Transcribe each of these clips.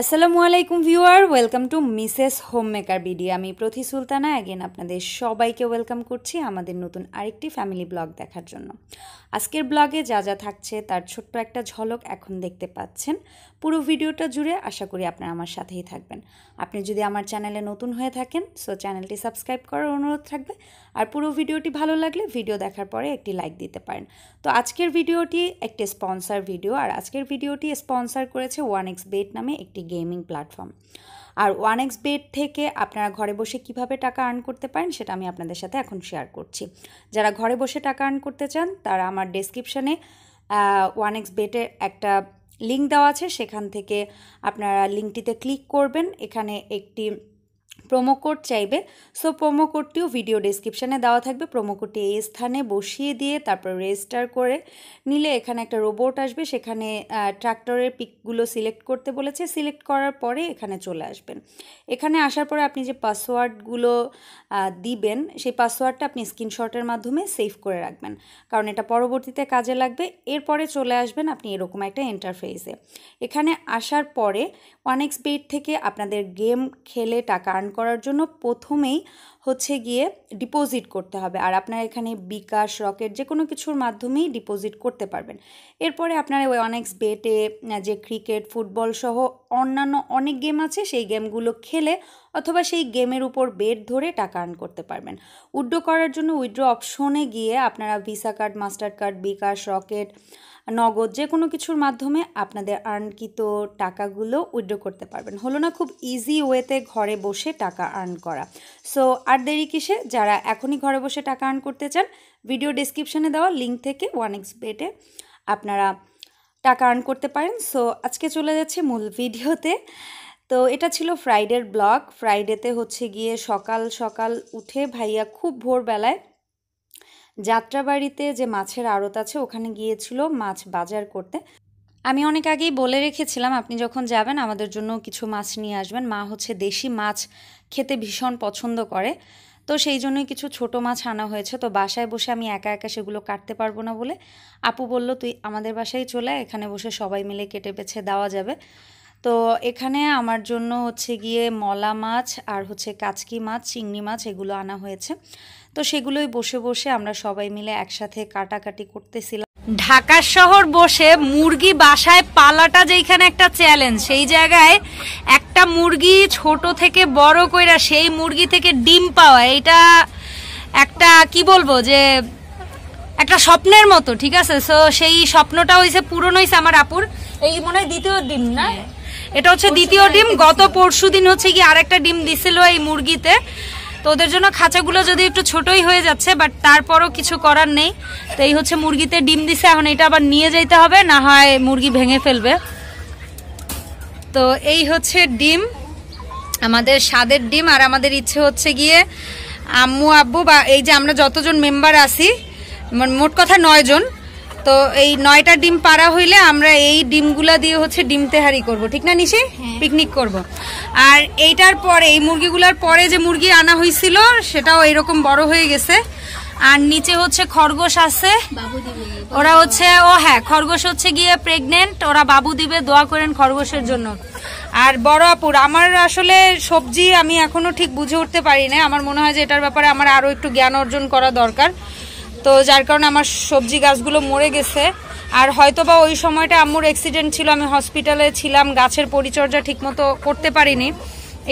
আসসালামু আলাইকুম viewer welcome to Mrs home maker video আমি প্রতি সুলতানা অ্যাগেন আপনাদের সবাইকে ওয়েলকাম করছি আমাদের নতুন আরেকটি ফ্যামিলি ব্লগ দেখার জন্য আজকের ব্লগে যা যা থাকছে তার ছোট্ট একটা ঝলক এখন দেখতে পাচ্ছেন পুরো ভিডিওটা জুড়ে আশা করি আপনারা আমার সাথেই থাকবেন আপনি যদি আমার চ্যানেলে নতুন হয়ে থাকেন সো চ্যানেলটি সাবস্ক্রাইব করার অনুরোধ থাকবে আর পুরো ভিডিওটি ভালো লাগলে ভিডিও দেখার পরে একটি লাইক দিতে পারেন তো আজকের ভিডিওটি একটি স্পন্সার ভিডিও আর আজকের ভিডিওটি স্পন্সার করেছে ওয়ান এক্স বেট নামে একটি গেমিং প্ল্যাটফর্ম আর ওয়ান এক্স বেড থেকে আপনারা ঘরে বসে কিভাবে টাকা আর্ন করতে পারেন সেটা আমি আপনাদের সাথে এখন শেয়ার করছি যারা ঘরে বসে টাকা আর্ন করতে চান তারা আমার ডেসক্রিপশানে ওয়ান এক্স বেটের একটা লিঙ্ক দেওয়া আছে সেখান থেকে আপনারা লিঙ্কটিতে ক্লিক করবেন এখানে একটি প্রোমো কোড চাইবে সো প্রোমো কোডটিও ভিডিও ডিসক্রিপশানে দেওয়া থাকবে প্রোমো কোডটি এই স্থানে বসিয়ে দিয়ে তারপর রেজিস্টার করে নিলে এখানে একটা রোবট আসবে সেখানে ট্রাক্টরের পিকগুলো সিলেক্ট করতে বলেছে সিলেক্ট করার পরে এখানে চলে আসবেন এখানে আসার পরে আপনি যে পাসওয়ার্ডগুলো দিবেন সেই পাসওয়ার্ডটা আপনি স্ক্রিনশটের মাধ্যমে সেভ করে রাখবেন কারণ এটা পরবর্তীতে কাজে লাগবে এরপরে চলে আসবেন আপনি এরকম একটা ইন্টারফেসে এখানে আসার পরে ওয়ান এক্স থেকে আপনাদের গেম খেলে টাকা আর্ন করার জন্য প্রথমেই হচ্ছে গিয়ে ডিপোজিট করতে হবে আর আপনারা এখানে বিকাশ রকেট যে কোনো কিছুর মাধ্যমেই ডিপোজিট করতে পারবেন এরপরে আপনারা ওই অনেক বেটে যে ক্রিকেট ফুটবল সহ অন্যান্য অনেক গেম আছে সেই গেমগুলো খেলে অথবা সেই গেমের উপর বেট ধরে টাকা আর্ন করতে পারবেন উইড্রো করার জন্য উইড্রো অপশনে গিয়ে আপনারা visa card master card bKash Rocket Nagad যে কোনো কিছুর মাধ্যমে আপনাদের আর্নকৃত টাকাগুলো উইড্রো করতে পারবেন হলো না খুব ইজি ওয়েতে ঘরে বসে টাকা আর্ন করা সো আর দেরি কিসে যারা এখনই ঘরে বসে টাকা আর্ন করতে চান ভিডিও ডিসক্রিপশানে দেওয়া লিঙ্ক থেকে ওয়ান এক্স বেটে আপনারা টাকা আর্ন করতে পারেন সো আজকে চলে যাচ্ছে মূল ভিডিওতে তো এটা ছিল ফ্রাইডের ব্লগ ফ্রাইডেতে হচ্ছে গিয়ে সকাল সকাল উঠে ভাইয়া খুব ভোরবেলায় যাত্রাবাড়িতে যে মাছের আড়ত আছে ওখানে গিয়েছিল মাছ বাজার করতে আমি অনেক আগেই বলে রেখেছিলাম আপনি যখন যাবেন আমাদের জন্য কিছু মাছ নিয়ে আসবেন মা হচ্ছে দেশি মাছ খেতে ভীষণ পছন্দ করে তো সেই জন্যই কিছু ছোট মাছ আনা হয়েছে তো বাসায় বসে আমি একা একা সেগুলো কাটতে পারবো না বলে আপু বলল তুই আমাদের বাসায় চলে এখানে বসে সবাই মিলে কেটে বেছে দেওয়া যাবে তো এখানে আমার জন্য হচ্ছে গিয়ে মলা মাছ আর হচ্ছে কাচকি মাছ চিংড়ি মাছ এগুলো আনা হয়েছে তো সেগুলোই বসে বসে আমরা সবাই মিলে একসাথে কাটাকাটি করতেছিলাম ঢাকার শহর বসে মুরগি বাসায় পালাটা যেখানে একটা চ্যালেঞ্জ সেই জায়গায় একটা মুরগি ছোট থেকে বড় কইরা সেই মুরগি থেকে ডিম পাওয়া এটা একটা কি বলবো যে একটা স্বপ্নের মতো ঠিক আছে সো সেই স্বপ্নটা হয়েছে পুরনো হয়েছে আমার আপুর এই মনে হয় দ্বিতীয় ডিম না হ্যাঁ। এটা হচ্ছে দ্বিতীয় ডিম গত পরশু দিন হচ্ছে কি আর একটা ডিম দিছিল এই মুরগিতে তো ওদের জন্য খাঁচাগুলো যদি একটু ছোটই হয়ে যাচ্ছে বাট তারপরও কিছু করার নেই তো এই হচ্ছে মুরগিতে ডিম দিছে এখন এটা আবার নিয়ে যাইতে হবে না হয় মুরগি ভেঙে ফেলবে তো এই হচ্ছে ডিম আমাদের স্বাদের ডিম আর আমাদের ইচ্ছে হচ্ছে গিয়ে আম্মু আব্বু বা এই যে আমরা যতজন মেম্বার আছি মানে মোট কথা নয়জন জন তো এই নয়টা ডিম পাড়া হইলে আমরা এই ডিমগুলা দিয়ে হচ্ছে ডিম তেহারি করব ঠিক না নিশি হ্যাঁ। পিকনিক করব। আর এইটার পরে এই মুরগিগুলার পরে যে মুরগি আনা হয়েছিল সেটাও এরকম বড় হয়ে গেছে আর নিচে হচ্ছে খরগোশ আছে ওরা হচ্ছে ও হ্যাঁ খরগোশ হচ্ছে গিয়ে প্রেগনেন্ট ওরা বাবু দিবে দোয়া করেন খরগোশের জন্য আর বড় আপুর আমার আসলে সবজি আমি এখনো ঠিক বুঝে উঠতে পারি না আমার মনে হয় যে এটার ব্যাপারে আমার আরও একটু জ্ঞান অর্জন করা দরকার তো যার কারণে আমার সবজি গাছগুলো মরে গেছে আর হয়তো বা ওই সময়টা আম্মুর অ্যাক্সিডেন্ট ছিল আমি হসপিটালে ছিলাম গাছের পরিচর্যা ঠিকমতো করতে পারিনি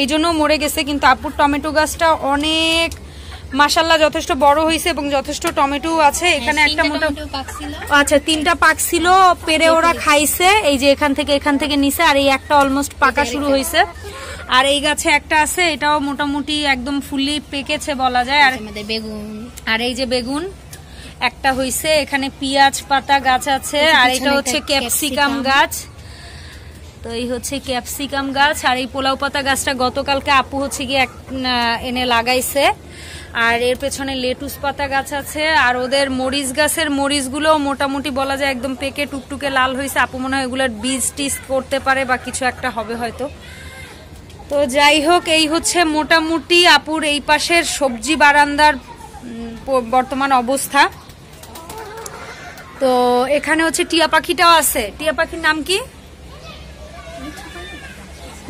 এই জন্যও মরে গেছে কিন্তু আপুর টমেটো গাছটা অনেক মাসাল্লা যথেষ্ট বড় হয়েছে এবং যথেষ্ট টমেটো আছে হ্যাঁ, এখানে একটা মোটা আচ্ছা তিনটা পাক ছিল পেরে ওরা খাইছে এই যে এখান থেকে এখান থেকে নিছে আর এই একটা অলমোস্ট পাকা শুরু হয়েছে আর এই গাছে একটা আছে এটাও মোটামুটি একদম ফুললি পেকেছে বলা যায় আর বেগুন আর এই যে বেগুন একটা হইছে এখানে পিয়াজ পাতা গাছ আছে আর এটা হচ্ছে ক্যাপসিকাম গাছ তো এই হচ্ছে ক্যাপসিকাম গাছ আর এই পোলাও পাতা গাছটা গতকালকে আপু হচ্ছে গিয়ে এক এনে লাগাইছে আর এর পেছনে লেটুস পাতা গাছ আছে আর ওদের মরিচ গাছের মরিচগুলো মোটামুটি বলা যায় একদম পেকে টুকটুকে লাল হয়েছে আপু মনে হয় এগুলোর বীজ টিজ করতে পারে বা কিছু একটা হবে হয়তো তো যাই হোক এই হচ্ছে মোটামুটি আপুর এই পাশের সবজি বারান্দার বর্তমান অবস্থা তো এখানে হচ্ছে টিয়া পাখিটাও আছে টিয়া পাখির নাম কি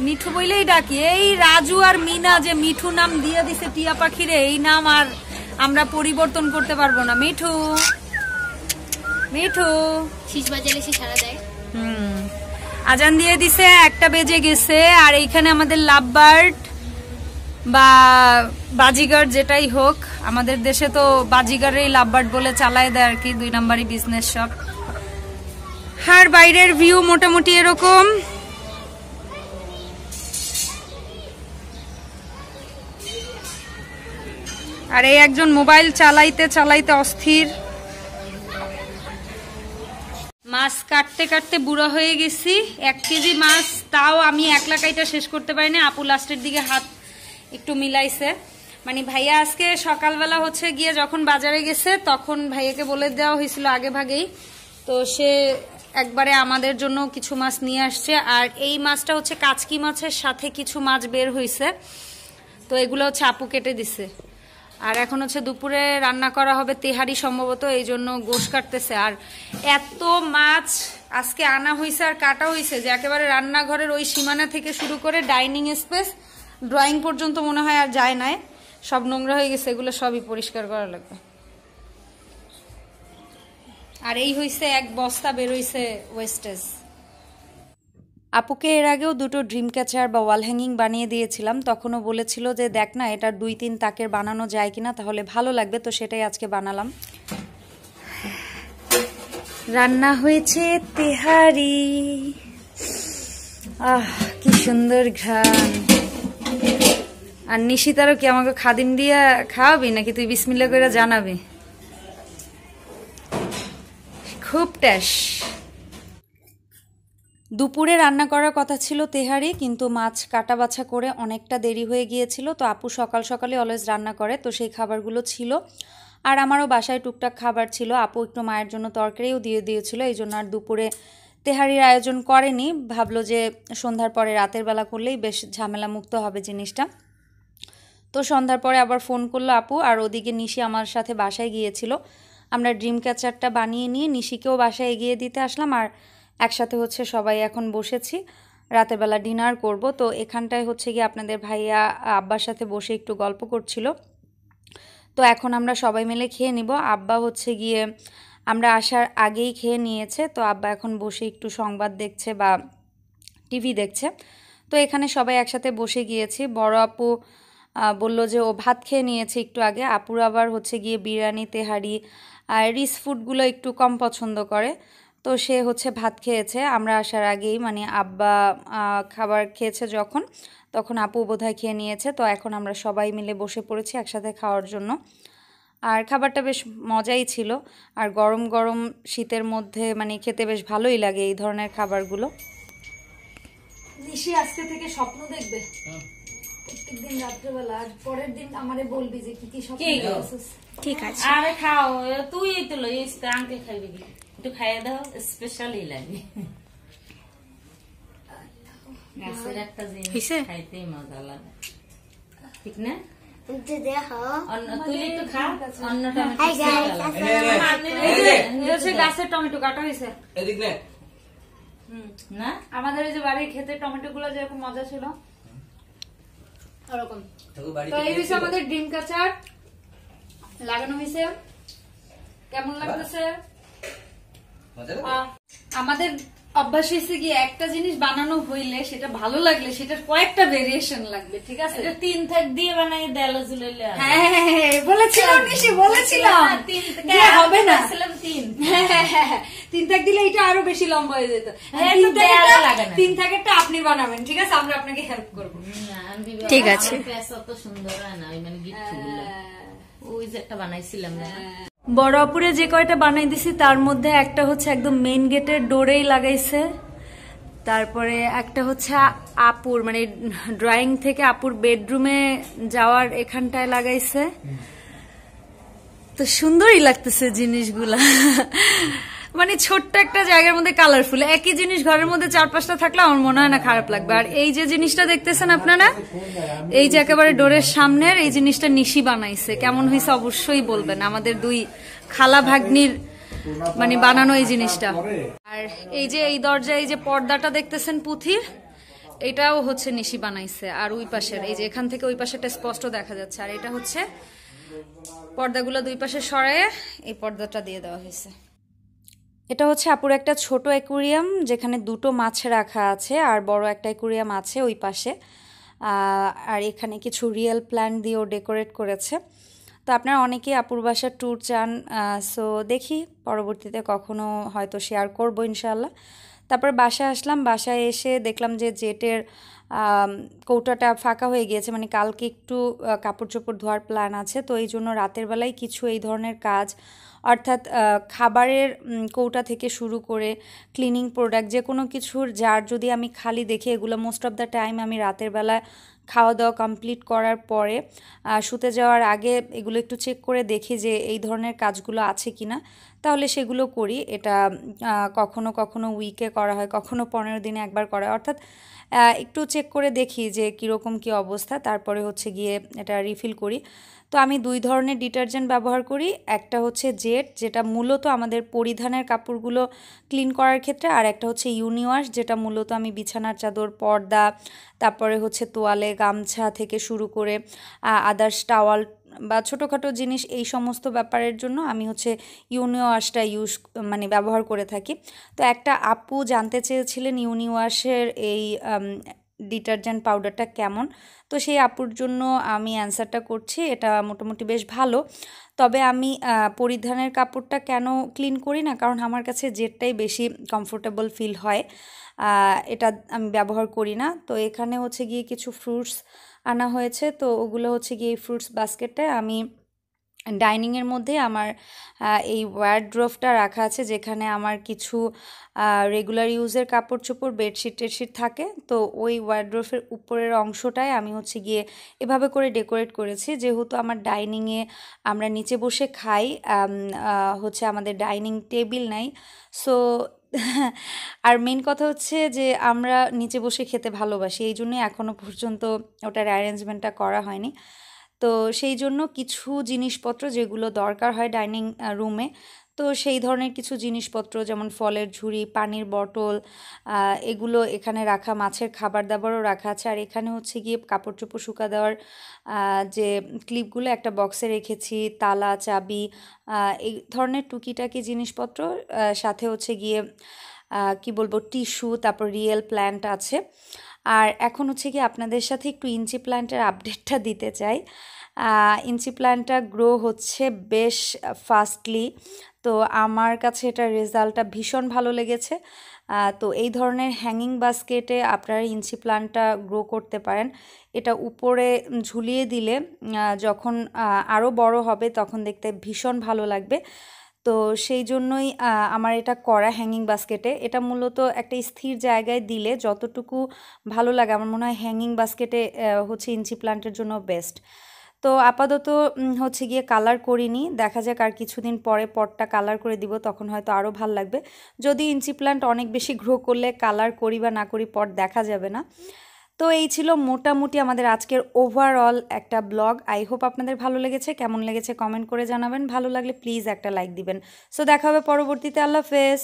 মিঠু বইলেই ডাকি এই রাজু আর মিনা যে মিঠু নাম দিয়ে দিছে টিয়া পাখিরে এই নাম আর আমরা পরিবর্তন করতে পারবো না মিঠু মিঠু শীষ বাজালে দেয় হুম আজান দিয়ে দিছে একটা বেজে গেছে আর এইখানে আমাদের লাভ বার্ড বা বাজিগার যেটাই হোক আমাদের দেশে তো বাজিগারেই লাভবার্ট বলে চালায় দেয় আর কি দুই নাম্বারই বিজনেস সব আর বাইরের ভিউ মোটামুটি এরকম আর এই একজন মোবাইল চালাইতে চালাইতে অস্থির মাছ কাটতে কাটতে বুড়ো হয়ে গেছি এক কেজি মাছ তাও আমি একলা কাইটা শেষ করতে পারিনি আপু লাস্টের দিকে হাত একটু মিলাইছে মানে ভাইয়া আজকে সকালবেলা হচ্ছে গিয়ে যখন বাজারে গেছে তখন ভাইয়াকে বলে দেওয়া হয়েছিল আগে ভাগেই তো সে একবারে আমাদের জন্য কিছু মাছ নিয়ে আসছে আর এই মাছটা হচ্ছে কাচকি মাছের সাথে কিছু মাছ বের হয়েছে তো এগুলো হচ্ছে আপু কেটে দিছে আর এখন হচ্ছে দুপুরে রান্না করা হবে তেহারি সম্ভবত এই জন্য গোশ কাটতেছে আর এত মাছ আজকে আনা হয়েছে আর কাটা হয়েছে যে একেবারে রান্নাঘরের ওই সীমানা থেকে শুরু করে ডাইনিং স্পেস ড্রয়িং পর্যন্ত মনে হয় আর যায় নাই সব নোংরা হয়ে গেছে এগুলো সবই পরিষ্কার করা লাগবে আর এই হইছে এক বস্তা বেরোইছে ওয়েস্টেজ আপুকে এর আগেও দুটো ড্রিম ক্যাচার বা ওয়াল হ্যাঙ্গিং বানিয়ে দিয়েছিলাম তখনও বলেছিল যে দেখ না এটা দুই তিন তাকের বানানো যায় কিনা তাহলে ভালো লাগবে তো সেটাই আজকে বানালাম রান্না হয়েছে তেহারি আহ কি সুন্দর ঘ্রাণ আর নিশিতারও কি আমাকে খাদিম দিয়ে খাওয়াবি নাকি তুই বিসমিল্লা করে জানাবি খুব ট্যাস দুপুরে রান্না করার কথা ছিল তেহারি কিন্তু মাছ কাটা বাছা করে অনেকটা দেরি হয়ে গিয়েছিল তো আপু সকাল সকালে অলওয়েজ রান্না করে তো সেই খাবারগুলো ছিল আর আমারও বাসায় টুকটাক খাবার ছিল আপু একটু মায়ের জন্য তরকারিও দিয়ে দিয়েছিল এই জন্য আর দুপুরে তেহারির আয়োজন করেনি ভাবলো যে সন্ধ্যার পরে রাতের বেলা করলেই বেশ ঝামেলামুক্ত হবে জিনিসটা তো সন্ধ্যার পরে আবার ফোন করলো আপু আর ওদিকে নিশি আমার সাথে বাসায় গিয়েছিল আমরা ড্রিম ক্যাচারটা বানিয়ে নিয়ে নিশিকেও বাসায় এগিয়ে দিতে আসলাম আর একসাথে হচ্ছে সবাই এখন বসেছি রাতের বেলা ডিনার করব তো এখানটায় হচ্ছে গিয়ে আপনাদের ভাইয়া আব্বার সাথে বসে একটু গল্প করছিল তো এখন আমরা সবাই মিলে খেয়ে নিব আব্বা হচ্ছে গিয়ে আমরা আসার আগেই খেয়ে নিয়েছে তো আব্বা এখন বসে একটু সংবাদ দেখছে বা টিভি দেখছে তো এখানে সবাই একসাথে বসে গিয়েছি বড় আপু বলল যে ও ভাত খেয়ে নিয়েছে একটু আগে আপুর আবার হচ্ছে গিয়ে বিরিয়ানি তেহারি আর রিস ফুডগুলো একটু কম পছন্দ করে তো সে হচ্ছে ভাত খেয়েছে আমরা আসার আগেই মানে আব্বা খাবার খেয়েছে যখন তখন আপু বোধহয় খেয়ে নিয়েছে তো এখন আমরা সবাই মিলে বসে পড়েছি একসাথে খাওয়ার জন্য আর খাবারটা বেশ মজাই ছিল আর গরম গরম শীতের মধ্যে মানে খেতে বেশ ভালোই লাগে এই ধরনের খাবারগুলো নিশি আজকে থেকে স্বপ্ন দেখবে হ্যাঁ। রাত্রেবেলা আর পরের দিন আমারে বলবি যে কি কি সব ঠিক আছে আরে খাও তুই তো লই খাইবি একটু খাইয়ে দাও স্পেশালই লাগে টমেটো কাটা না আমাদের যে বাড়ির খেতে টমেটো গুলো যেরকম মজা ছিল তো এই হয়েছে আমাদের ডিম কাচার লাগানো হয়েছে কেমন লাগতেছে আমাদের অভ্যাস গিয়ে একটা জিনিস বানানো হইলে সেটা ভালো লাগলে সেটার কয়েকটা ভেরিয়েশন লাগবে ঠিক আছে তিন থাক দিয়ে বানাই ঝুলে হ্যাঁ, হ্যাঁ, হ্যাঁ, বলেছিলাম নিশি বলেছিলাম হবে না তিন তিন থাক দিলে এটা আরো বেশি লম্বা হয়ে যেত তিন থাকেরটা আপনি বানাবেন ঠিক আছে আমরা আপনাকে হেল্প করবো ঠিক আছে সুন্দর হয় না মানে ওই যে একটা বানাইছিলাম বড় আপুরে যে কয়টা বানাই দিছি তার মধ্যে একটা হচ্ছে একদম মেন গেটের ডোরেই লাগাইছে তারপরে একটা হচ্ছে আপুর মানে ড্রয়িং থেকে আপুর বেডরুমে যাওয়ার এখানটায় লাগাইছে তো সুন্দরই লাগতেছে জিনিসগুলা মানে ছোট্ট একটা জায়গার মধ্যে কালারফুল একই জিনিস ঘরের মধ্যে চার পাঁচটা থাকলে আমার মনে হয় না খারাপ লাগবে আর এই যে জিনিসটা দেখতেছেন আপনারা এই যে একেবারে ডোরের সামনের এই জিনিসটা নিশি বানাইছে কেমন হয়েছে অবশ্যই বলবেন আমাদের দুই খালা ভাগ্নির মানে বানানো এই জিনিসটা আর এই যে এই দরজায় এই যে পর্দাটা দেখতেছেন পুঁথির এটাও হচ্ছে নিশি বানাইছে আর ওই পাশের এই যে এখান থেকে ওই পাশেটা স্পষ্ট দেখা যাচ্ছে আর এটা হচ্ছে পর্দাগুলো দুই পাশে সরাইয়ে এই পর্দাটা দিয়ে দেওয়া হয়েছে এটা হচ্ছে আপুর একটা ছোট অ্যাকুরিয়াম যেখানে দুটো মাছ রাখা আছে আর বড় একটা অ্যাকুরিয়াম আছে ওই পাশে আর এখানে কিছু রিয়েল প্ল্যান্ট দিয়েও ডেকোরেট করেছে তো আপনারা অনেকে আপুর বাসার ট্যুর চান সো দেখি পরবর্তীতে কখনো হয়তো শেয়ার করবো ইনশাল্লাহ তারপর বাসায় আসলাম বাসায় এসে দেখলাম যে জেটের কৌটাটা ফাঁকা হয়ে গিয়েছে মানে কালকে একটু কাপড় চোপড় ধোয়ার প্ল্যান আছে তো এই জন্য রাতের বেলায় কিছু এই ধরনের কাজ অর্থাৎ খাবারের কৌটা থেকে শুরু করে ক্লিনিং প্রোডাক্ট যে কোনো কিছুর জার যদি আমি খালি দেখি এগুলো মোস্ট অফ দ্য টাইম আমি রাতের বেলা খাওয়া দাওয়া কমপ্লিট করার পরে শুতে যাওয়ার আগে এগুলো একটু চেক করে দেখি যে এই ধরনের কাজগুলো আছে কি না তাহলে সেগুলো করি এটা কখনো কখনো উইকে করা হয় কখনো পনেরো দিনে একবার করা হয় অর্থাৎ একটু চেক করে দেখি যে কীরকম কি অবস্থা তারপরে হচ্ছে গিয়ে এটা রিফিল করি তো আমি দুই ধরনের ডিটারজেন্ট ব্যবহার করি একটা হচ্ছে জেট যেটা মূলত আমাদের পরিধানের কাপড়গুলো ক্লিন করার ক্ষেত্রে আর একটা হচ্ছে ইউনিওয়াশ যেটা মূলত আমি বিছানার চাদর পর্দা তারপরে হচ্ছে তোয়ালে গামছা থেকে শুরু করে আদার্স টাওয়াল বা ছোটোখাটো জিনিস এই সমস্ত ব্যাপারের জন্য আমি হচ্ছে ইউনিওয়াশটা ইউজ মানে ব্যবহার করে থাকি তো একটা আপু জানতে চেয়েছিলেন ইউনিওয়াশের এই ডিটারজেন্ট পাউডারটা কেমন তো সেই আপুর জন্য আমি অ্যান্সারটা করছি এটা মোটামুটি বেশ ভালো তবে আমি পরিধানের কাপড়টা কেন ক্লিন করি না কারণ আমার কাছে জেটটাই বেশি কমফোর্টেবল ফিল হয় এটা আমি ব্যবহার করি না তো এখানে হচ্ছে গিয়ে কিছু ফ্রুটস আনা হয়েছে তো ওগুলো হচ্ছে গিয়ে এই ফ্রুটস বাস্কেটে আমি ডাইনিংয়ের মধ্যে আমার এই ওয়ার্ড্রোফটা রাখা আছে যেখানে আমার কিছু রেগুলার ইউজের কাপড় চোপড় বেডশিট টেডশিট থাকে তো ওই ওয়ার্ড্রোভের উপরের অংশটায় আমি হচ্ছে গিয়ে এভাবে করে ডেকোরেট করেছি যেহেতু আমার ডাইনিংয়ে আমরা নিচে বসে খাই হচ্ছে আমাদের ডাইনিং টেবিল নাই সো আর মেন কথা হচ্ছে যে আমরা নিচে বসে খেতে ভালোবাসি এই জন্যই এখনও পর্যন্ত ওটার অ্যারেঞ্জমেন্টটা করা হয়নি তো সেই জন্য কিছু জিনিসপত্র যেগুলো দরকার হয় ডাইনিং রুমে তো সেই ধরনের কিছু জিনিসপত্র যেমন ফলের ঝুড়ি পানির বটল এগুলো এখানে রাখা মাছের খাবার দাবারও রাখা আছে আর এখানে হচ্ছে গিয়ে কাপড় চোপড় শুকা দেওয়ার যে ক্লিপগুলো একটা বক্সে রেখেছি তালা চাবি এই ধরনের টুকিটাকি জিনিসপত্র সাথে হচ্ছে গিয়ে কি বলবো টিস্যু তারপর রিয়েল প্ল্যান্ট আছে আর এখন হচ্ছে কি আপনাদের সাথে একটু ইঞ্চি প্ল্যান্টের আপডেটটা দিতে চাই ইঞ্চি প্ল্যান্টটা গ্রো হচ্ছে বেশ ফাস্টলি তো আমার কাছে এটার রেজাল্টটা ভীষণ ভালো লেগেছে তো এই ধরনের হ্যাঙ্গিং বাস্কেটে আপনারা ইঞ্চি প্ল্যান্টটা গ্রো করতে পারেন এটা উপরে ঝুলিয়ে দিলে যখন আরও বড় হবে তখন দেখতে ভীষণ ভালো লাগবে তো সেই জন্যই আমার এটা করা হ্যাঙ্গিং বাস্কেটে এটা মূলত একটা স্থির জায়গায় দিলে যতটুকু ভালো লাগে আমার মনে হয় হ্যাঙ্গিং বাস্কেটে হচ্ছে ইঞ্চি প্লান্টের জন্য বেস্ট তো আপাতত হচ্ছে গিয়ে কালার করিনি দেখা যাক আর কিছুদিন পরে পটটা কালার করে দিব তখন হয়তো আরও ভাল লাগবে যদি ইঞ্চি প্লান্ট অনেক বেশি গ্রো করলে কালার করি বা না করি পট দেখা যাবে না তো এই ছিল মোটামুটি আমাদের আজকের ওভারঅল একটা ব্লগ আই হোপ আপনাদের ভালো লেগেছে কেমন লেগেছে কমেন্ট করে জানাবেন ভালো লাগলে প্লিজ একটা লাইক দিবেন সো দেখা হবে পরবর্তীতে আল্লাহ ফেস